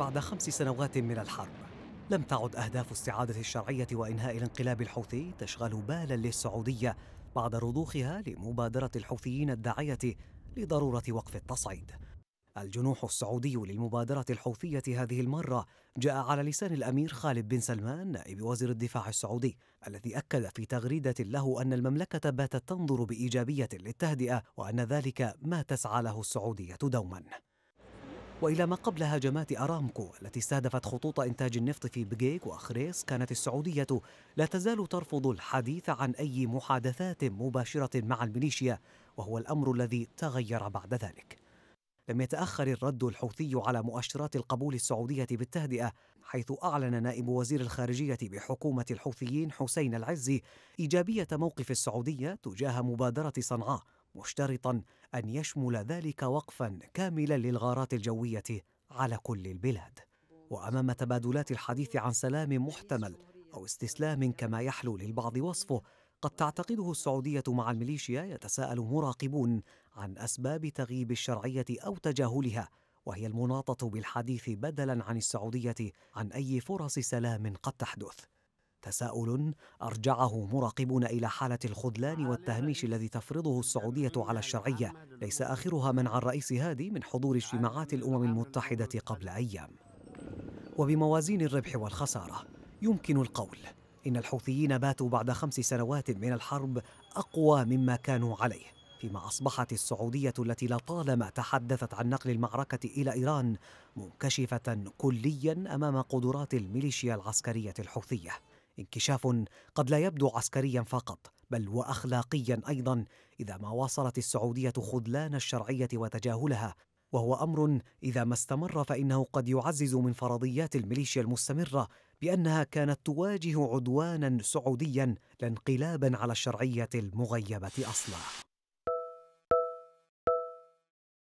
بعد خمس سنوات من الحرب لم تعد أهداف استعادة الشرعية وإنهاء الانقلاب الحوثي تشغل بالا للسعودية بعد رضوخها لمبادرة الحوثيين الداعية لضرورة وقف التصعيد الجنوح السعودي للمبادرة الحوثية هذه المرة جاء على لسان الأمير خالد بن سلمان نائب وزير الدفاع السعودي الذي أكد في تغريدة له أن المملكة باتت تنظر بإيجابية للتهدئة وأن ذلك ما تسعى له السعودية دوماً وإلى ما قبل هجمات أرامكو التي استهدفت خطوط إنتاج النفط في بجيك وأخريس كانت السعودية لا تزال ترفض الحديث عن أي محادثات مباشرة مع الميليشيا وهو الأمر الذي تغير بعد ذلك لم يتأخر الرد الحوثي على مؤشرات القبول السعودية بالتهدئة حيث أعلن نائب وزير الخارجية بحكومة الحوثيين حسين العزي إيجابية موقف السعودية تجاه مبادرة صنعاء مشترطا ان يشمل ذلك وقفا كاملا للغارات الجويه على كل البلاد وامام تبادلات الحديث عن سلام محتمل او استسلام كما يحلو للبعض وصفه قد تعتقده السعوديه مع الميليشيا يتساءل مراقبون عن اسباب تغييب الشرعيه او تجاهلها وهي المناطه بالحديث بدلا عن السعوديه عن اي فرص سلام قد تحدث تساؤل ارجعه مراقبون الى حاله الخذلان والتهميش الذي تفرضه السعوديه على الشرعيه ليس اخرها منع الرئيس هادي من حضور اجتماعات الامم المتحده قبل ايام وبموازين الربح والخساره يمكن القول ان الحوثيين باتوا بعد خمس سنوات من الحرب اقوى مما كانوا عليه فيما اصبحت السعوديه التي لطالما تحدثت عن نقل المعركه الى ايران منكشفه كليا امام قدرات الميليشيا العسكريه الحوثيه انكشاف قد لا يبدو عسكريا فقط بل واخلاقيا ايضا اذا ما واصلت السعوديه خذلان الشرعيه وتجاهلها وهو امر اذا ما استمر فانه قد يعزز من فرضيات الميليشيا المستمره بانها كانت تواجه عدوانا سعوديا لانقلابا على الشرعيه المغيبه اصلا